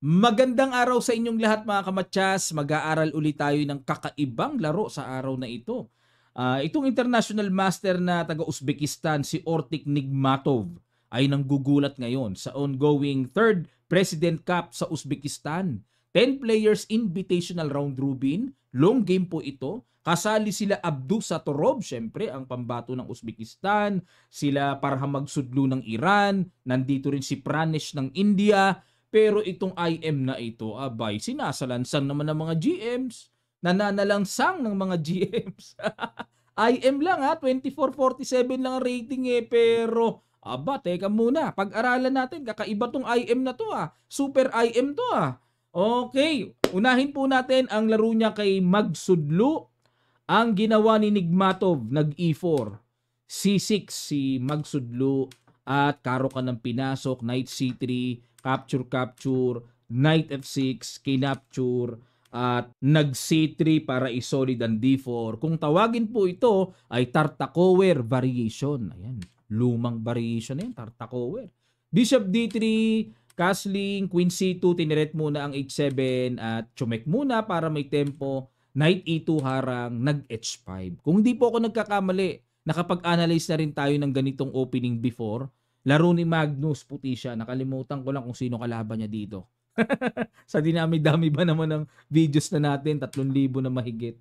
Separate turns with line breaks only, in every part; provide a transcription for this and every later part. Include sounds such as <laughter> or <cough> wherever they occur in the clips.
Magandang araw sa inyong lahat mga kamatsas. Mag-aaral ulit tayo ng kakaibang laro sa araw na ito. Uh, itong international master na taga Uzbekistan si Ortik Nigmatov ay nanggugulat ngayon sa ongoing 3rd President Cup sa Uzbekistan. 10 players invitational round robin, long game po ito. Kasali sila Abdu Satorov, syempre ang pambato ng Uzbekistan, sila Parhamag magsudlo ng Iran, nandito rin si Pranesh ng India, pero itong IM na ito, abay, sinasalansan naman ng mga GMs. Nananalansang ng mga GMs. <laughs> IM lang ha, 2447 lang ang rating eh, pero aba, teka muna, pag-aralan natin, kakaiba tong IM na to ah. Super IM to ah. Okay, unahin po natin ang laro niya kay Magsudlo. Ang ginawa ni Nigmatov, nag-E4. C6 si Magsudlo at Karo ka ng pinasok, Knight C3, capture capture, knight f6, kinapture, at nag c3 para isolid ang d4. Kung tawagin po ito ay Tartakower variation. Ayan, lumang variation na yan, Tartakower. Bishop d3, castling, queen c2, tiniret muna ang h7 at chumek muna para may tempo. Knight e2 harang, nag h5. Kung hindi po ako nagkakamali, nakapag-analyze na rin tayo ng ganitong opening before Laro ni Magnus Putisha. Nakalimutan ko lang kung sino kalaban niya dito. <laughs> sa dinami-dami ba naman ng videos na natin? 3,000 na mahigit.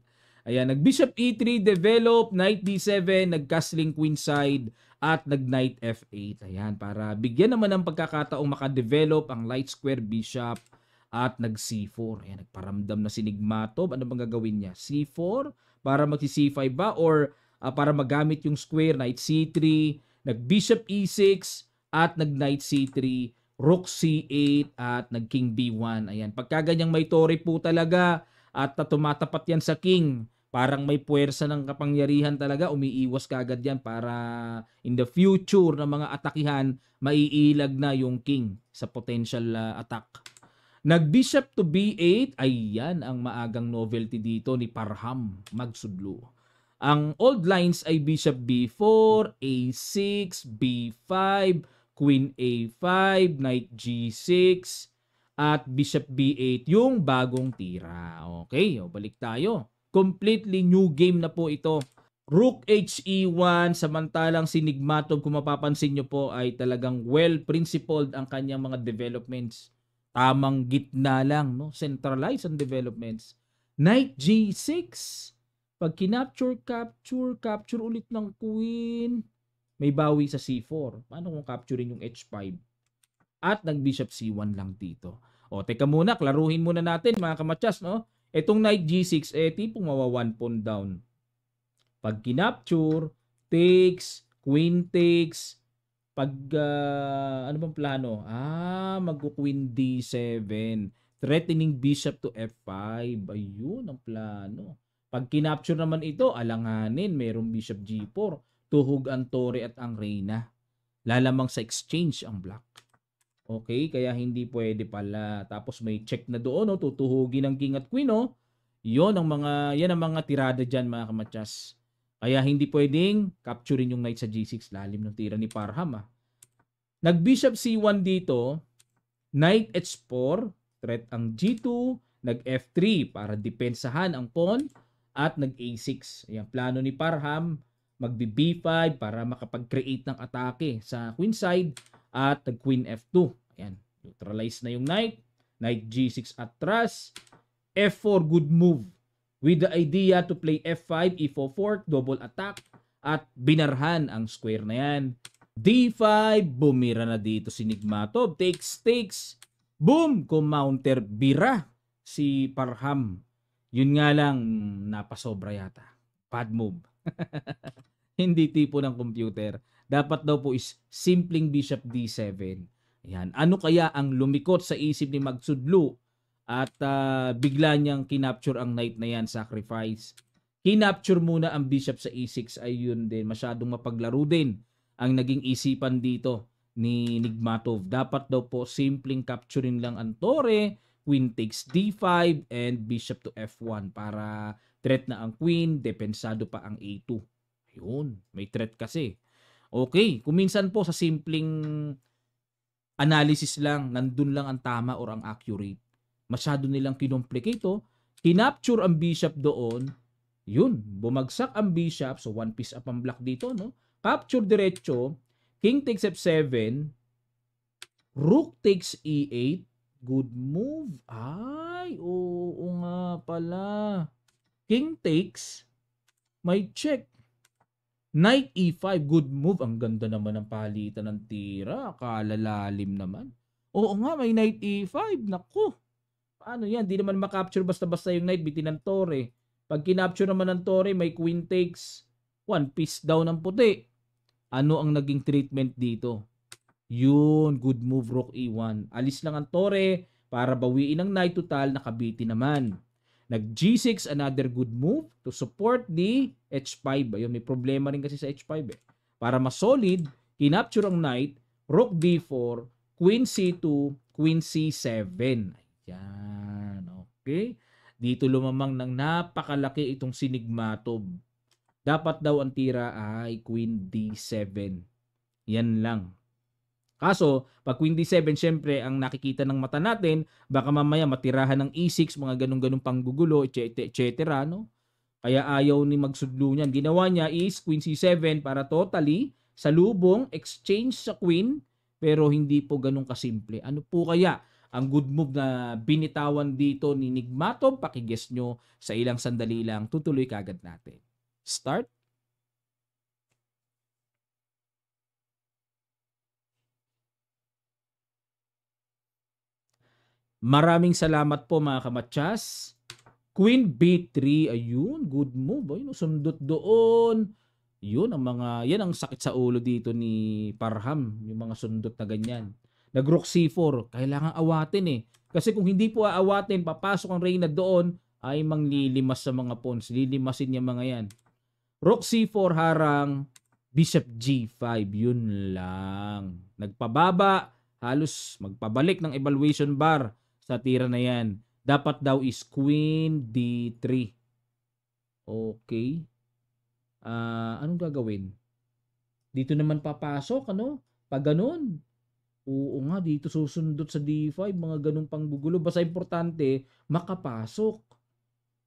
Ayan, nag-bishop e3, develop, knight d7, nag-castling queenside, at nag-knight f8. Ayan, para bigyan naman ng pagkakataong maka-develop ang light square bishop at nag c4. Ayan, nagparamdam na si Nigmatov. Ano bang gagawin niya? c4 para magsi c5 ba? Or uh, para magamit yung square, knight c3, Nag-bishop e6 at nag-knight c3, rook c8 at nag-king b1. Ayan, pagka ganyang may tore po talaga at tumatapat yan sa king, parang may puwersa ng kapangyarihan talaga, umiiwas ka agad yan para in the future na mga atakihan, maiilag na yung king sa potential uh, attack. Nag-bishop to b8, ayan ang maagang novelty dito ni Parham Magsudlo. Ang old lines ay bishop b4, a6, b5, queen a5, knight g6, at bishop b8 yung bagong tira. Okay, o balik tayo. Completely new game na po ito. Rook HE1 samantalang si Nigmatov kung mapapansin nyo po ay talagang well principled ang kanyang mga developments. Tamang gitna lang, no? Centralized ang developments. Knight G6 pag kinapture, capture, capture ulit ng queen, may bawi sa c4. Paano kung capturein yung h5? At nag-bishop c1 lang dito. O, teka muna, klaruhin muna natin mga kamatsas, no? Itong knight g6, eh, tipong mawa one pawn down. Pag kinapture, takes, queen takes, pag, uh, ano bang plano? Ah, mag-queen d7. Threatening bishop to f5. Ayun ang plano. Pag kinapture naman ito, alanganin, mayroong bishop g4, tuhog ang tore at ang reyna. Lalamang sa exchange ang black. Okay, kaya hindi pwede pala. Tapos may check na doon, no? tutuhugin ang king at queen. No? Yon ang mga, yan ang mga tirada dyan mga kamatsas. Kaya hindi pwedeng capturein yung knight sa g6. Lalim ng tira ni Parham. Ah. Nag-bishop c1 dito, knight h4, threat ang g2, nag f3 para depensahan ang pawn, at nag-A6. Ayan, plano ni Parham magbi-B5 para makapag-create ng atake sa queen side at nag-queen F2. Ayan, neutralize na yung knight. Knight G6 at atras. F4 good move with the idea to play F5, E4 fork, double attack at binarhan ang square na yan. D5, bumira na dito si Nigmatov. Takes, takes. Boom! Kumounter bira si Parham yun nga lang, napasobra yata. Bad move. <laughs> Hindi tipo ng computer. Dapat daw po is simpleng bishop d7. Ayan. Ano kaya ang lumikot sa isip ni Magsudlu at uh, bigla niyang kinapture ang knight na yan, sacrifice. Kinapture muna ang bishop sa e6 Ayun din. Masyadong mapaglaro din ang naging isipan dito ni Nigmatov. Dapat daw po simpleng capturing lang ang tore queen takes d5 and bishop to f1 para threat na ang queen, depensado pa ang a2. Ayun, may threat kasi. Okay, kuminsan po sa simpleng analysis lang, nandun lang ang tama or ang accurate. Masyado nilang kinomplicate to. Oh. Kinapture ang bishop doon, yun, bumagsak ang bishop, so one piece up ang black dito, no? Capture diretso, king takes f7, rook takes e8, Good move. Ay, oo nga pala. King takes. May check. Knight e5. Good move. Ang ganda naman ng palitan ng tira. Akala lalim naman. Oo nga, may knight e5. Naku. Paano yan? Di naman makapture basta-basta yung knight. Bitin ng tore. Pag kinapture naman ng tore, may queen takes. One piece down ng puti. Ano ang naging treatment dito? Yun, good move rook e1. Alis lang ang tore para bawiin ang knight total nakabiti naman. Nag g6, another good move to support the h5. Ayun, may problema rin kasi sa h5 eh. Para mas solid, kinapture ang knight, rook d4, queen c2, queen c7. Ayan, okay. Dito lumamang ng napakalaki itong sinigmatob. Dapat daw ang tira ay queen d7. Yan lang. Kaso, pag Queen D7, syempre, ang nakikita ng mata natin, baka mamaya matirahan ng E6, mga ganun-ganun panggugulo, etc. Et no? Kaya ayaw ni magsudlo niyan. Ginawa niya is Queen C7 para totally sa lubong, exchange sa Queen, pero hindi po ganun kasimple. Ano po kaya ang good move na binitawan dito ni Nigmatov? Pakiguess nyo sa ilang sandali lang. Tutuloy kagad natin. Start. Maraming salamat po mga kamatsas. Queen B3, ayun, good move. Ayun, sundot doon. Yun ang mga, yan ang sakit sa ulo dito ni Parham, yung mga sundot na ganyan. Nag-rook C4, kailangan awatin eh. Kasi kung hindi po aawatin, papasok ang Reyna doon, ay manglilimas sa mga pawns. Lilimasin niya mga yan. Rook C4 harang, Bishop G5, yun lang. Nagpababa, halos magpabalik ng evaluation bar sa tira na yan. Dapat daw is queen d3. Okay. Uh, anong gagawin? Dito naman papasok, ano? Pag ganun. Oo nga, dito susundot sa D5, mga ganun pang gugulo. Basta importante, makapasok.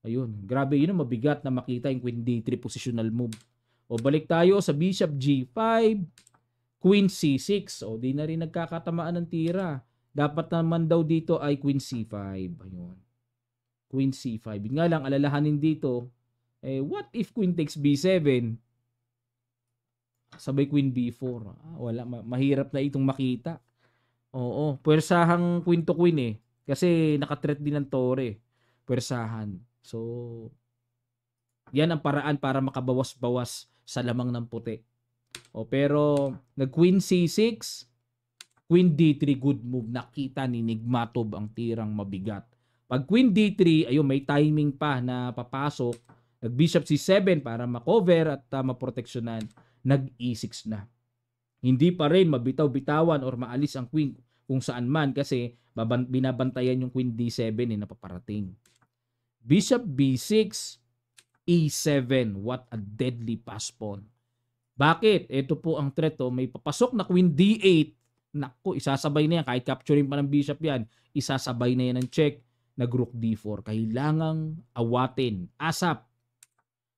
Ayun, grabe yun, mabigat na makita yung Queen D3 positional move. O balik tayo sa Bishop G5, Queen C6. O di na rin nagkakatamaan ng tira. Dapat naman daw dito ay queen c5. Ayun. Queen c5. Yun nga lang, alalahanin dito, eh, what if queen takes b7? Sabay queen b4. Ah, wala, ma- mahirap na itong makita. Oo, pwersahang queen to queen eh. Kasi nakatret din ng tore. Pwersahan. So, yan ang paraan para makabawas-bawas sa lamang ng puti. O, pero, nag-queen c6, Queen D3 good move. Nakita ni Nigmatov ang tirang mabigat. Pag Queen D3, ayun may timing pa na papasok. Nag Bishop C7 para makover at uh, maproteksyonan. Nag E6 na. Hindi pa rin mabitaw-bitawan or maalis ang Queen kung saan man kasi binabantayan yung Queen D7 eh, na paparating. Bishop B6, E7. What a deadly pass pawn. Bakit? Ito po ang threat. Oh. May papasok na Queen D8 Nako, isasabay na yan. Kahit capturing pa ng bishop yan, isasabay na yan ng check. Nag-rook d4. Kailangang awatin. Asap.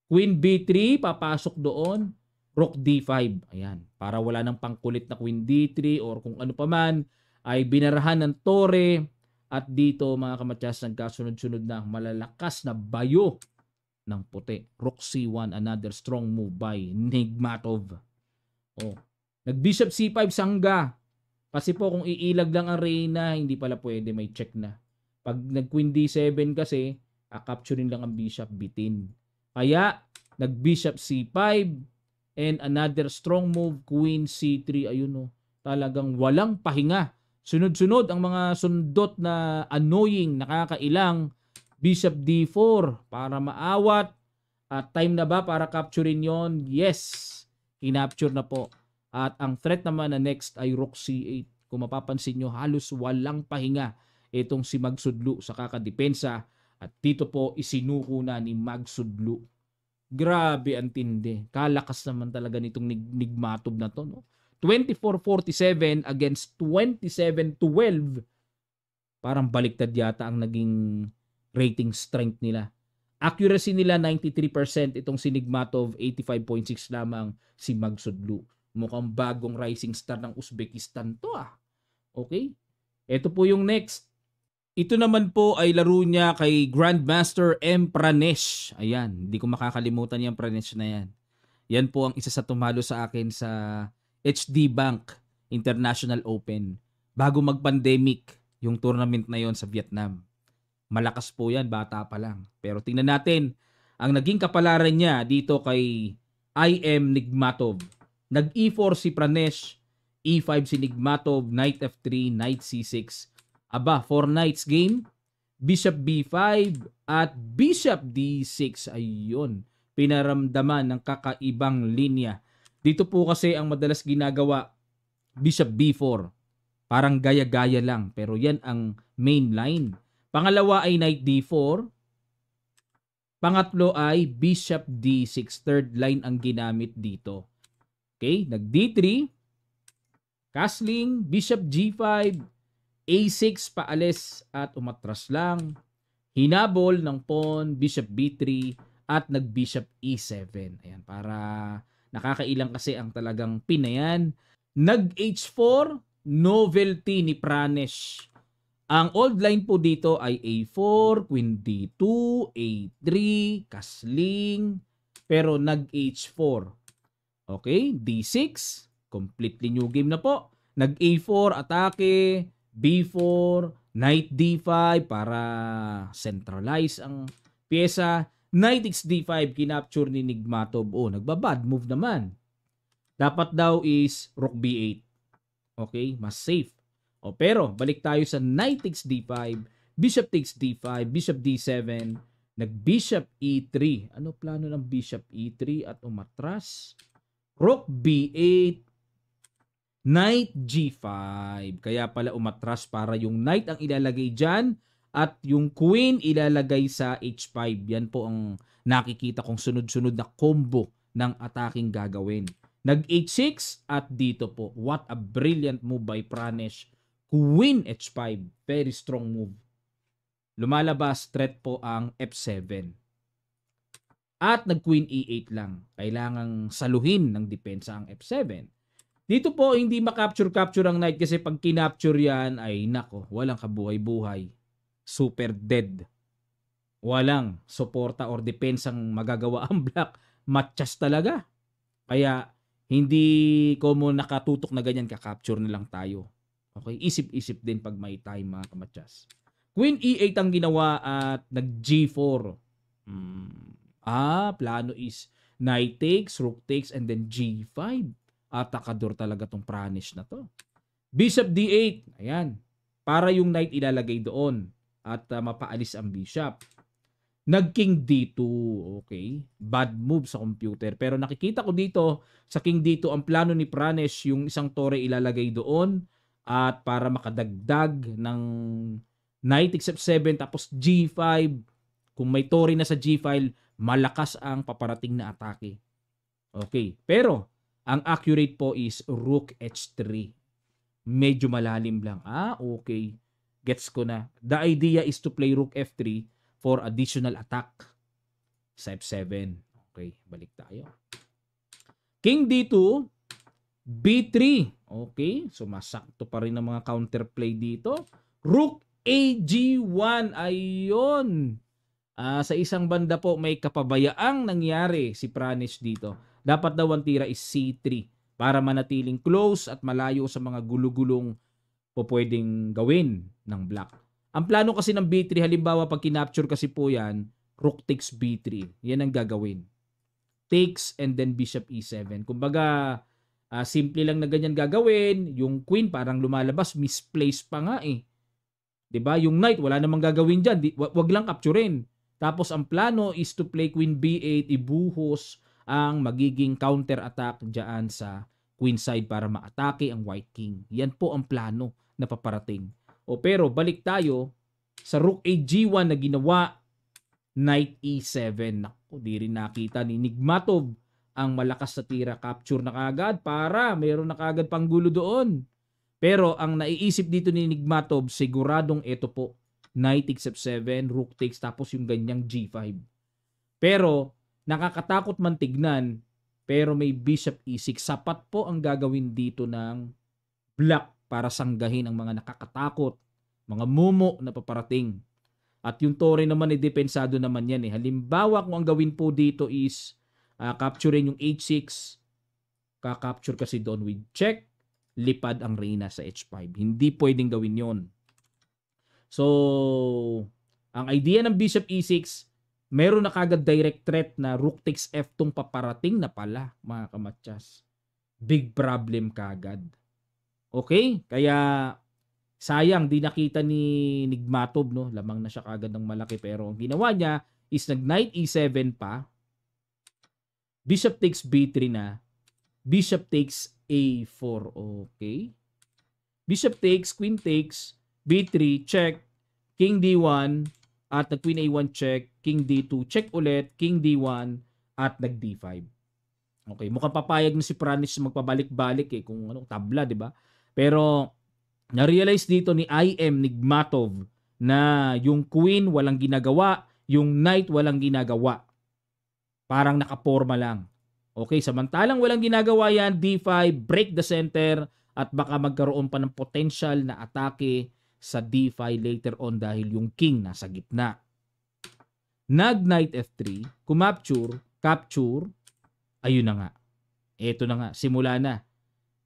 Queen b3, papasok doon. Rook d5. Ayan. Para wala ng pangkulit na queen d3 or kung ano pa man, ay binarahan ng tore. At dito mga kamatyas, nagkasunod-sunod na malalakas na bayo ng puti. Rook c1, another strong move by Nigmatov. Oh. Nag-bishop c5 sangga kasi po kung iilag lang ang Reyna, hindi pala pwede may check na. Pag nag Queen D7 kasi, a-capturein lang ang Bishop bitin. Kaya, nag Bishop C5 and another strong move, Queen C3. Ayun oh. talagang walang pahinga. Sunod-sunod ang mga sundot na annoying, nakakailang. Bishop D4 para maawat. At time na ba para capturein yon? Yes, kinapture na po. At ang threat naman na next ay Rook C8. Kung mapapansin nyo, halos walang pahinga itong si Magsudlo sa kakadepensa at dito po isinuko na ni Magsudlo. Grabe ang tindi. Kalakas naman talaga nitong nig nigmatob na to. No? 24-47 against 27-12. Parang baliktad yata ang naging rating strength nila. Accuracy nila 93% itong si Nigmatov, 85.6 lamang si Magsudlu. Mukhang bagong rising star ng Uzbekistan to ah. Okay? Ito po yung next. Ito naman po ay laro niya kay Grandmaster M. Pranesh. Ayan, hindi ko makakalimutan yung Pranesh na yan. Yan po ang isa sa tumalo sa akin sa HD Bank International Open. Bago mag-pandemic yung tournament na yon sa Vietnam. Malakas po yan, bata pa lang. Pero tingnan natin, ang naging kapalaran niya dito kay I.M. Nigmatov. Nag-E4 si Pranesh, E5 si Nigmatov, Knight F3, Knight C6. Aba, 4 Knights game. Bishop B5 at Bishop D6. Ayun, pinaramdaman ng kakaibang linya. Dito po kasi ang madalas ginagawa, Bishop B4. Parang gaya-gaya lang, pero yan ang main line. Pangalawa ay Knight D4. Pangatlo ay Bishop D6. Third line ang ginamit dito. Okay, nag D3, castling, bishop G5, A6 paalis at umatras lang. Hinabol ng pawn, bishop B3 at nag bishop E7. Ayan, para nakakailang kasi ang talagang pin yan. Nag H4, novelty ni Pranesh. Ang old line po dito ay A4, Queen D2, A3, Kasling, pero nag H4. Okay, D6. Completely new game na po. Nag A4, atake. B4, knight D5 para centralize ang pyesa. Knight x D5, kinapture ni Nigmatov. Oh, nagbabad move naman. Dapat daw is rook B8. Okay, mas safe. O oh, pero, balik tayo sa knight takes D5, bishop takes D5, bishop D7, nag bishop E3. Ano plano ng bishop E3 at umatras? Rook B8, Knight G5. Kaya pala umatras para yung Knight ang ilalagay dyan at yung Queen ilalagay sa H5. Yan po ang nakikita kong sunod-sunod na combo ng ataking gagawin. Nag H6 at dito po. What a brilliant move by Pranesh. Queen H5. Very strong move. Lumalabas threat po ang F7 at nag queen e8 lang. Kailangan saluhin ng depensa ang f7. Dito po hindi makapture-capture ang knight kasi pag kinapture yan ay nako, walang kabuhay-buhay. Super dead. Walang suporta or depensa ang magagawa ang black. Matchas talaga. Kaya hindi ko mo nakatutok na ganyan, kakapture na lang tayo. Okay, isip-isip din pag may time mga kamatsas. Queen E8 ang ginawa at nag G4. Hmm. Ah, plano is knight takes, rook takes, and then g5. Atakador talaga tong pranish na to. Bishop d8. Ayan. Para yung knight ilalagay doon at uh, mapaalis ang bishop. Nag-king d2. Okay. Bad move sa computer. Pero nakikita ko dito, sa king d2, ang plano ni Pranesh, yung isang tore ilalagay doon at para makadagdag ng knight except 7 tapos g5 kung may tore na sa g file malakas ang paparating na atake. Okay, pero ang accurate po is rook h3. Medyo malalim lang. Ah, okay. Gets ko na. The idea is to play rook f3 for additional attack. Sa f7. Okay, balik tayo. King d2, b3. Okay, so masakto pa rin ang mga counterplay dito. Rook ag1. Ayun. Uh, sa isang banda po may kapabayaang nangyari si Pranes dito. Dapat daw ang tira is C3 para manatiling close at malayo sa mga gulugulong po pwedeng gawin ng black. Ang plano kasi ng B3 halimbawa pag kinapture kasi po yan, rook takes B3. Yan ang gagawin. Takes and then bishop E7. Kumbaga uh, simple lang na ganyan gagawin. Yung queen parang lumalabas, misplaced pa nga eh. 'Di ba? Yung knight wala namang gagawin Di, Wag lang capturein tapos ang plano is to play queen b8, ibuhos ang magiging counter attack diyan sa queen side para maatake ang white king. Yan po ang plano na paparating. O pero balik tayo sa rook a g1 na ginawa knight e7. Naku, di rin nakita ni Nigmatov ang malakas sa tira capture na kagad para meron na kagad panggulo doon. Pero ang naiisip dito ni Nigmatov, siguradong ito po knight takes f7, rook takes, tapos yung ganyang g5. Pero, nakakatakot man tignan, pero may bishop e6. Sapat po ang gagawin dito ng black para sanggahin ang mga nakakatakot, mga mumo na paparating. At yung tore naman, eh, depensado naman yan. Eh. Halimbawa, kung ang gawin po dito is uh, capturein yung h6, kakapture kasi doon with check, lipad ang reyna sa h5. Hindi pwedeng gawin yon So, ang idea ng bishop e6, meron na kagad direct threat na rook takes f tong paparating na pala, mga kamatsas. Big problem kagad. Okay? Kaya, sayang, di nakita ni Nigmatov, no? Lamang na siya kagad ng malaki. Pero ang ginawa niya is nag knight e7 pa. Bishop takes b3 na. Bishop takes a4. Okay? Bishop takes, queen takes, B3, check, King D1, at nag Queen A1 check, King D2, check ulit, King D1, at nag D5. Okay, mukhang papayag na si Pranis magpabalik-balik eh kung anong tabla, 'di ba? Pero na-realize dito ni IM Nigmatov na yung queen walang ginagawa, yung knight walang ginagawa. Parang nakaporma lang. Okay, samantalang walang ginagawa yan, D5, break the center, at baka magkaroon pa ng potential na atake sa d5 later on dahil yung king nasa gitna. Nag knight f3, kumapture, capture, ayun na nga. Ito na nga, simula na.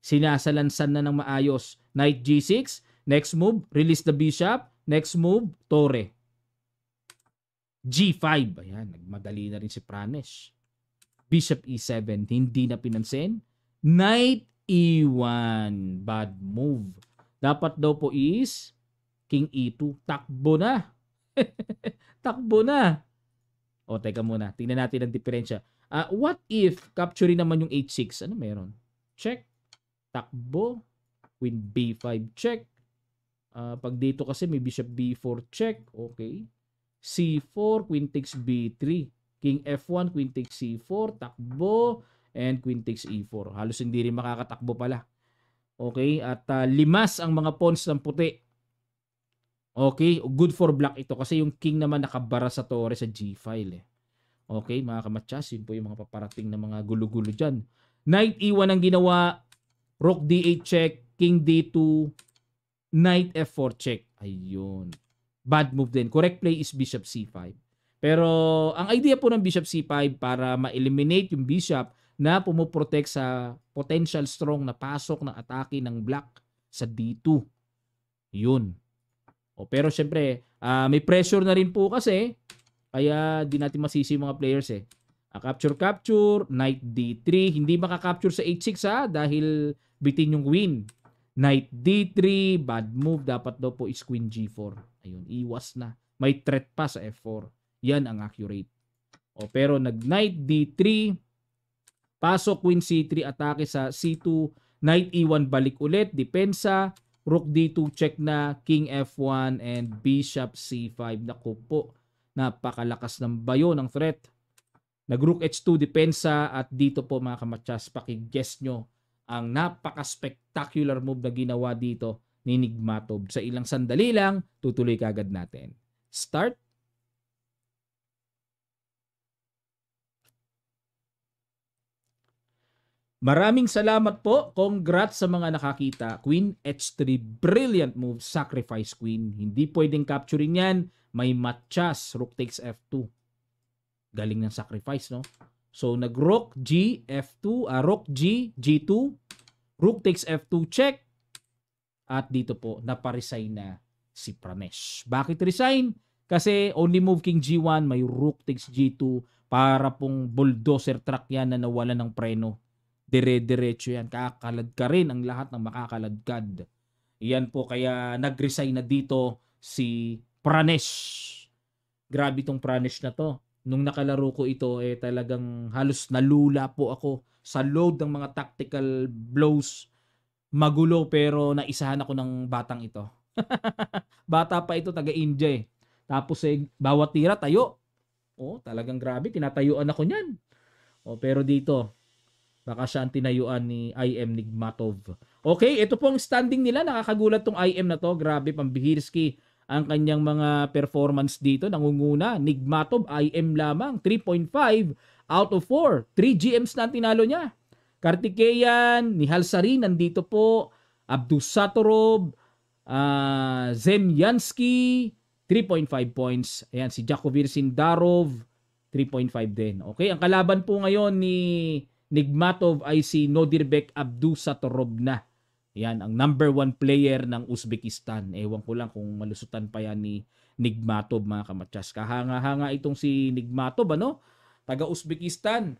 Sinasalansan na ng maayos. Knight g6, next move, release the bishop, next move, tore. G5, ayan, nagmadali na rin si Pranesh. Bishop E7, hindi na pinansin. Knight E1, bad move. Dapat daw po is King E2. Takbo na. <laughs> Takbo na. O, teka muna. Tingnan natin ang diferensya. Uh, what if capture naman yung H6? Ano meron? Check. Takbo. Queen B5 check. Uh, pag dito kasi may bishop B4 check. Okay. C4, queen takes B3. King F1, queen takes C4. Takbo. And queen takes E4. Halos hindi rin makakatakbo pala. Okay, at uh, limas ang mga pawns ng puti. Okay, good for black ito kasi yung king naman nakabara sa Torre sa G-file eh. Okay, mga kamatsas, yun po yung mga paparating na mga gulo-gulo dyan. Knight E1 ang ginawa, Rook D8 check, King D2, Knight F4 check. Ayun. Bad move din. Correct play is Bishop C5. Pero ang idea po ng Bishop C5 para ma-eliminate yung Bishop na pumoprotect sa potential strong na pasok ng atake ng Black sa D2. Yun. O, pero syempre, uh, may pressure na rin po kasi. Kaya di natin masisi mga players eh. Uh, capture, capture. Knight D3. Hindi makakapture sa H6 ha dahil bitin yung queen. Knight D3. Bad move. Dapat daw po is queen G4. Ayun, iwas na. May threat pa sa F4. Yan ang accurate. O, pero nag Knight D3. Pasok queen C3. Atake sa C2. Knight E1 balik ulit. Depensa. Rook D2 check na, King F1, and Bishop C5. Naku po, napakalakas ng bayo ng threat. Nag-Rook H2 depensa at dito po mga kamatsas, pakiguess nyo ang napaka-spectacular move na ginawa dito ni Nigmatov. Sa ilang sandali lang, tutuloy kagad natin. Start Maraming salamat po. Congrats sa mga nakakita. Queen H3, brilliant move. Sacrifice Queen. Hindi pwedeng capturing yan. May matchas. Rook takes F2. Galing ng sacrifice, no? So, nag-rook G, F2. Uh, ah, rook G, G2. Rook takes F2, check. At dito po, naparesign na si Pranesh. Bakit resign? Kasi only move King G1, may Rook takes G2 para pong bulldozer truck yan na nawala ng preno dire-diretso yan. Kakalad ka rin ang lahat ng makakaladkad. Yan po kaya nag-resign na dito si Pranesh. Grabe tong Pranesh na to. Nung nakalaro ko ito, eh talagang halos nalula po ako sa load ng mga tactical blows. Magulo pero naisahan ako ng batang ito. <laughs> Bata pa ito, taga-India eh. Tapos eh, bawat tira, tayo. Oh, talagang grabe, tinatayuan ako niyan. Oh, pero dito, Baka siya ang tinayuan ni IM Nigmatov. Okay, ito pong standing nila. Nakakagulat tong IM na to. Grabe, pambihirski ang kanyang mga performance dito. Nangunguna, Nigmatov, IM lamang. 3.5 out of 4. 3 GMs na tinalo niya. Kartikeyan, ni Sarin, nandito po. Abdus Satorov, uh, ah, Zemyansky, 3.5 points. Ayan, si Jakovir Sindarov, 3.5 din. Okay, ang kalaban po ngayon ni Nigmatov ay si Nodirbek na. Yan, ang number one player ng Uzbekistan. Ewan ko lang kung malusutan pa yan ni Nigmatov mga kamatsas. Kahanga-hanga itong si Nigmatov, ano? Taga Uzbekistan.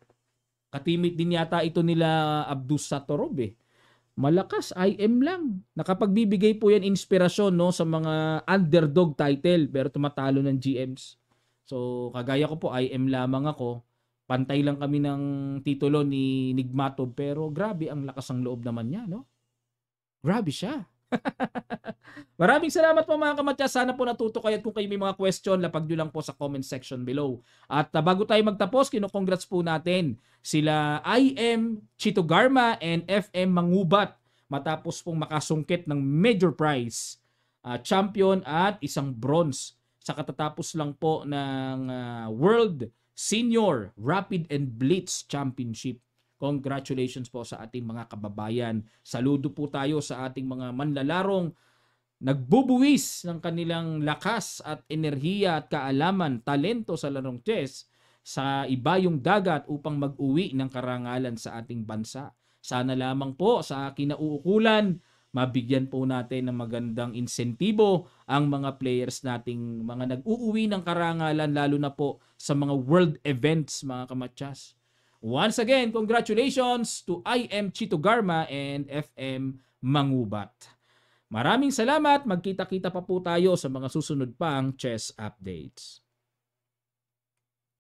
Katimit din yata ito nila Abdusatorov eh. Malakas, IM lang. Nakapagbibigay po yan inspirasyon no, sa mga underdog title pero tumatalo ng GMs. So, kagaya ko po, IM lamang ako. Pantay lang kami ng titulo ni Nigmatov pero grabe ang lakas ng loob naman niya, no? Grabe siya. <laughs> Maraming salamat po mga kamatya. Sana po natuto kayo at kung kayo may mga question, lapag nyo lang po sa comment section below. At uh, bago tayo magtapos, kinokongrats po natin sila IM Chito Garma and FM Mangubat matapos pong makasungkit ng major prize, uh, champion at isang bronze sa katatapos lang po ng uh, World Senior Rapid and Blitz Championship. Congratulations po sa ating mga kababayan. Saludo po tayo sa ating mga manlalarong nagbubuwis ng kanilang lakas at enerhiya at kaalaman, talento sa larong chess sa iba yung dagat upang mag-uwi ng karangalan sa ating bansa. Sana lamang po sa akin na uukulan mabigyan po natin ng magandang insentibo ang mga players nating mga nag-uuwi ng karangalan lalo na po sa mga world events mga kamatsas. Once again, congratulations to IM Chito Garma and FM Mangubat. Maraming salamat. Magkita-kita pa po tayo sa mga susunod pang chess updates.